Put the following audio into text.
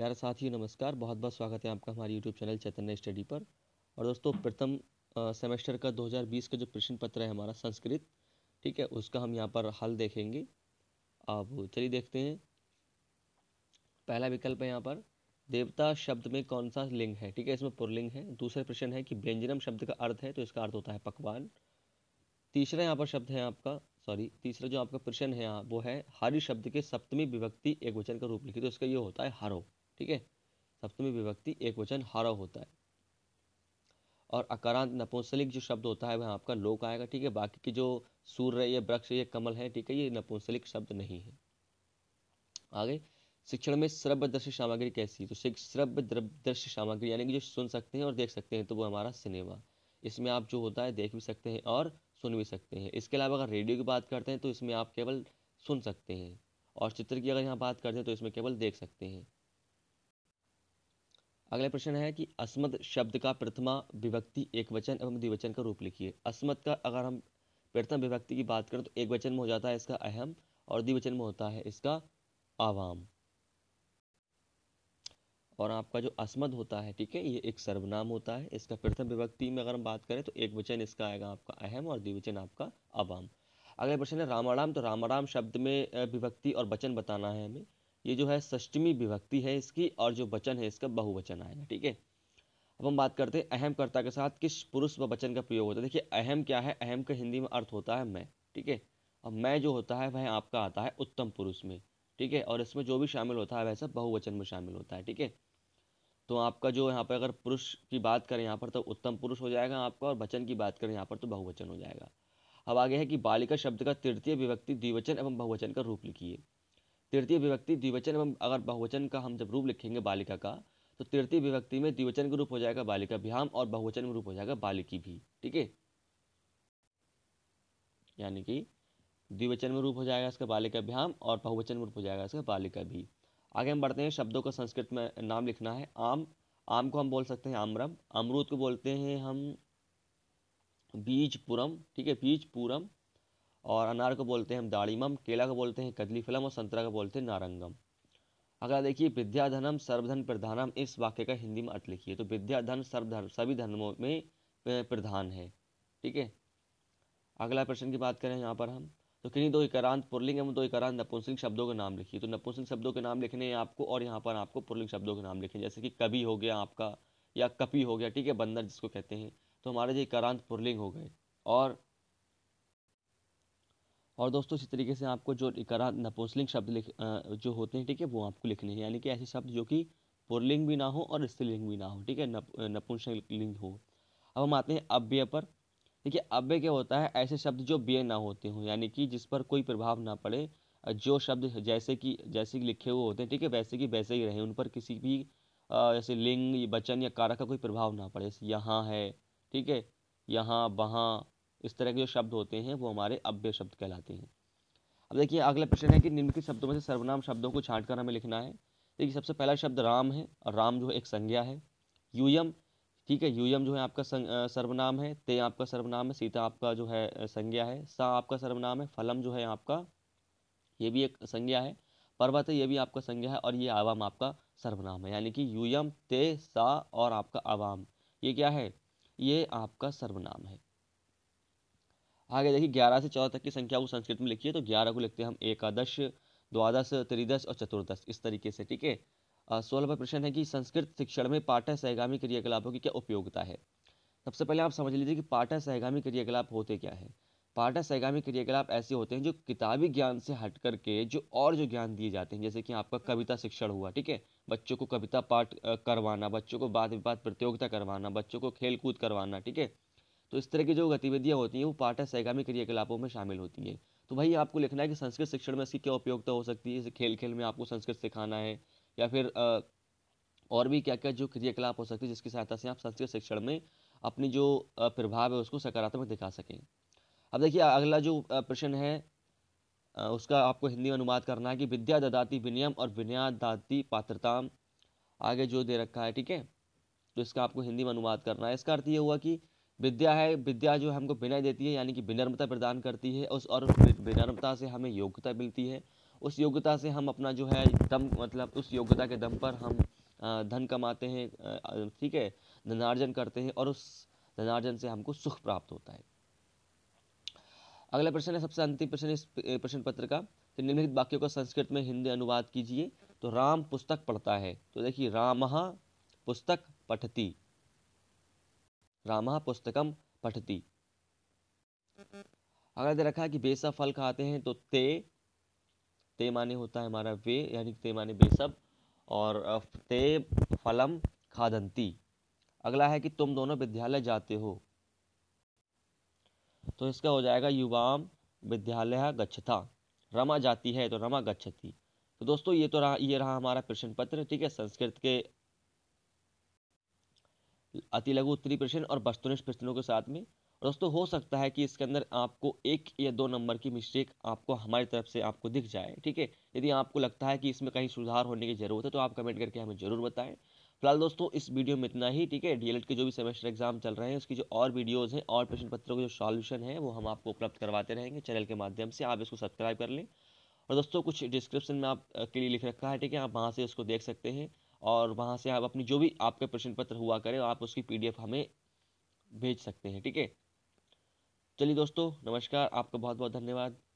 प्यारे साथियों नमस्कार बहुत बहुत स्वागत है आपका हमारे यूट्यूब चैनल चैतन्य स्टडी पर और दोस्तों प्रथम सेमेस्टर का 2020 का जो प्रश्न पत्र है हमारा संस्कृत ठीक है उसका हम यहाँ पर हल देखेंगे अब चलिए देखते हैं पहला विकल्प है यहाँ पर देवता शब्द में कौन सा लिंग है ठीक है इसमें पुरलिंग है दूसरा प्रश्न है कि व्यंजनम शब्द का अर्थ है तो इसका अर्थ होता है पकवान तीसरा यहाँ पर शब्द है आपका सॉरी तीसरा जो आपका प्रश्न है वो है हरि शब्द के सप्तमी विभक्ति एक वचन का रूप लिखे तो इसका ये होता है हरो ठीक है सप्तमी विभक्ति एक वचन हरव होता है और अकारांत नपुंसलिक जो शब्द होता है वह आपका लोक आएगा ठीक है बाकी की जो सूर्य या वृक्ष या कमल है ठीक है ये नपुंसलिक शब्द नहीं है आगे शिक्षण में दृश्य सामग्री कैसी तो दृश्य सामग्री यानी कि जो सुन सकते हैं और देख सकते हैं तो वो हमारा सिनेमा इसमें आप जो होता है देख भी सकते हैं और सुन भी सकते हैं इसके अलावा अगर रेडियो की बात करते हैं तो इसमें आप केवल सुन सकते हैं और चित्र की अगर यहाँ बात करते हैं तो इसमें केवल देख सकते हैं अगला प्रश्न है कि अस्मद शब्द का प्रथमा विभक्ति एक वचन एवं द्विवचन का रूप लिखिए अस्मद का अगर हम प्रथम विभक्ति की बात करें तो एक वचन में हो जाता है इसका अहम और द्विवचन में होता है इसका आवाम और आपका जो अस्मद होता है ठीक है ये एक सर्वनाम होता है इसका प्रथम विभक्ति में अगर हम बात करें तो एक वचन इसका आएगा आपका अहम और द्विवचन आपका आवाम अगला प्रश्न है रामाराम तो रामाराम शब्द में विभक्ति और वचन बताना है हमें ये जो है षष्टमी विभक्ति है इसकी और जो वचन है इसका बहुवचन आएगा ठीक है अब हम बात करते हैं अहम कर्ता के साथ किस पुरुष व वचन का प्रयोग होता है देखिए अहम क्या है अहम का हिंदी में अर्थ होता है मैं ठीक है और मैं जो होता है वह आपका आता है उत्तम पुरुष में ठीक है और इसमें जो भी शामिल होता है वह सब बहुवचन में शामिल होता है ठीक है तो आपका जो यहाँ पर अगर पुरुष की बात करें यहाँ पर तो उत्तम पुरुष हो जाएगा आपका और वचन की बात करें यहाँ पर तो बहुवचन हो जाएगा अब आगे है कि बालिका शब्द का तृतीय विभक्ति द्विवचन एवं बहुवचन का रूप लिखिए तृतीय विभक्ति द्विवचन एवं अगर बहुवचन का हम जब रूप लिखेंगे बालिका का तो तृतीय विभक्ति में द्विवचन का रूप हो जाएगा बालिका हम और बहुवचन में रूप हो जाएगा बालिकी भी ठीक है यानी कि द्विवचन में रूप हो जाएगा इसका बालिका भ्याम और बहुवचन में रूप हो जाएगा इसका बालिका भी आगे हम बढ़ते हैं शब्दों का संस्कृत में नाम लिखना है आम आम को हम बोल सकते हैं आम्रम अमरूद को बोलते हैं हम बीजपुरम ठीक है बीजपुरम और अनार को बोलते हैं हम दाड़ीमम केला को बोलते हैं कदली फलम और संतरा को बोलते हैं नारंगम अगला देखिए विद्याधनम सर्वधन प्रधानम इस वाक्य का हिंदी में अर्थ लिखिए तो विद्याधन सर्वधर्म सभी धर्मों में प्रधान है ठीक है अगला प्रश्न की बात करें यहाँ पर हम तो किन्हीं दो इकरांत पुरलिंग एवं दो इकरांत नपुंसलिंग शब्दों के नाम लिखिए तो नपुंसलिंग शब्दों के नाम लिखने हैं आपको और यहाँ पर आपको पुरलिंग शब्दों के नाम लिखे जैसे कि कभी हो गया आपका या कपी हो गया ठीक है बंदर जिसको कहते हैं तो हमारे जो इकरांत पुरलिंग हो गए और और दोस्तों इसी तरीके से आपको जो इकरा नपोसलिंग शब्द लिख जो होते हैं ठीक है वो आपको लिखने हैं यानी कि ऐसे शब्द जो कि पुरलिंग भी ना हो और स्त्रीलिंग भी ना हो ठीक है नप नपुंसलिंग हो अब हम आते हैं अव्यय पर देखिए अव्यय क्या होता है ऐसे शब्द जो व्यय ना होते हों यानी कि जिस पर कोई प्रभाव ना पड़े जो शब्द जैसे कि जैसे कि लिखे हुए होते हैं ठीक है वैसे कि वैसे ही रहें उन पर किसी भी जैसे लिंग वचन या कारक का कोई प्रभाव ना पड़े जैसे यहाँ है ठीक है यहाँ वहाँ इस तरह के जो शब्द होते हैं वो हमारे अव्यय शब्द कहलाते हैं अब देखिए अगला प्रश्न है कि निम्नलिखित शब्दों में से सर्वनाम शब्दों को छाँट कर हमें लिखना है देखिए सबसे पहला शब्द राम है और राम जो है एक संज्ञा है यूयम ठीक है यूयम जो है आपका सर्वनाम है ते आपका सर्वनाम है सीता आपका जो है संज्ञा है सा आपका सर्वनाम है फलम जो है आपका ये भी एक संज्ञा है पर्वत है ये भी आपका संज्ञा है और ये आवाम आपका सर्वनाम है यानी कि यूयम ते सा और आपका आवाम ये क्या है ये आपका सर्वनाम है आगे देखिए ग्यारह से चौदह तक की संख्या को संस्कृत में लिखिए तो ग्यारह को लिखते हैं हम एकादश द्वादश त्रिदश और चतुर्दश इस तरीके से ठीक है सोलह प्रश्न है कि संस्कृत शिक्षण में पाठ्य सहगामी क्रियाकलापों की क्या उपयोगिता है सबसे पहले आप समझ लीजिए कि पाठ्य सहगामी क्रियाकलाप होते क्या है पाठ्य सहगामी क्रियाकलाप ऐसे होते हैं जो किताबी ज्ञान से हट कर के जो और जो ज्ञान दिए जाते हैं जैसे कि आपका कविता शिक्षण हुआ ठीक है बच्चों को कविता पाठ करवाना बच्चों को बात विवाद प्रतियोगिता करवाना बच्चों को खेल कूद करवाना ठीक है तो इस तरह की जो गतिविधियाँ होती हैं वो पाठ्य सहगामी क्रियाकलापों में शामिल होती हैं तो भाई आपको लिखना है कि संस्कृत शिक्षण में इसकी क्या उपयोगिता हो सकती है जैसे खेल खेल में आपको संस्कृत सिखाना है या फिर और भी क्या क्या जो क्रियाकलाप हो सकती है जिसकी सहायता से आप संस्कृत शिक्षण में अपनी जो प्रभाव है उसको सकारात्मक दिखा सकें अब देखिए अगला जो प्रश्न है उसका आपको हिंदी में अनुवाद करना है कि विद्या ददाती विनियम और विनयादाती दाती आगे जो दे रखा है ठीक है तो इसका आपको हिंदी में अनुवाद करना है इसका अर्थ ये हुआ कि विद्या है विद्या जो हमको विनय देती है यानी कि विनम्रता प्रदान करती है उस और विनम्रता से हमें योग्यता मिलती है उस योग्यता से हम अपना जो है दम मतलब उस योग्यता के दम पर हम धन कमाते हैं ठीक है धनार्जन करते हैं और उस धनार्जन से हमको सुख प्राप्त होता है अगला प्रश्न है सबसे अंतिम प्रश्न इस प्रश्न पत्र का तो निम्नलिखित वाक्यों का संस्कृत में हिंदी अनुवाद कीजिए तो राम पुस्तक पढ़ता है तो देखिए राम पुस्तक पठती रामा पुस्तकम पठती अगर दे रखा है कि बेसब फल खाते हैं तो ते ते माने होता है हमारा वे यानी ते माने बेसब और ते फलम खादंती अगला है कि तुम दोनों विद्यालय जाते हो तो इसका हो जाएगा युवाम विद्यालय गच्छता रमा जाती है तो रमा गच्छती तो दोस्तों ये तो रहा ये रहा हमारा प्रश्न पत्र ठीक है संस्कृत के अति लघु उत्तरी प्रश्न और वस्तुनिष्ठ प्रश्नों के साथ में दोस्तों हो सकता है कि इसके अंदर आपको एक या दो नंबर की मिस्टेक आपको हमारी तरफ से आपको दिख जाए ठीक है यदि आपको लगता है कि इसमें कहीं सुधार होने की ज़रूरत है तो आप कमेंट करके हमें ज़रूर बताएं फिलहाल दोस्तों इस वीडियो में इतना ही ठीक है डी के जो भी सेमेस्टर एग्जाम चल रहे हैं उसकी जो और वीडियोज़ हैं और प्रश्न पत्रों के जो सॉल्यूशन है वो हम आपको उपलब्ध करवाते रहेंगे चैनल के माध्यम से आप इसको सब्सक्राइब कर लें और दोस्तों कुछ डिस्क्रिप्शन में आप के लिए लिख रखा है ठीक है आप वहाँ से इसको देख सकते हैं और वहाँ से आप अपनी जो भी आपका प्रश्न पत्र हुआ करें आप उसकी पी हमें भेज सकते हैं ठीक है चलिए दोस्तों नमस्कार आपका बहुत बहुत धन्यवाद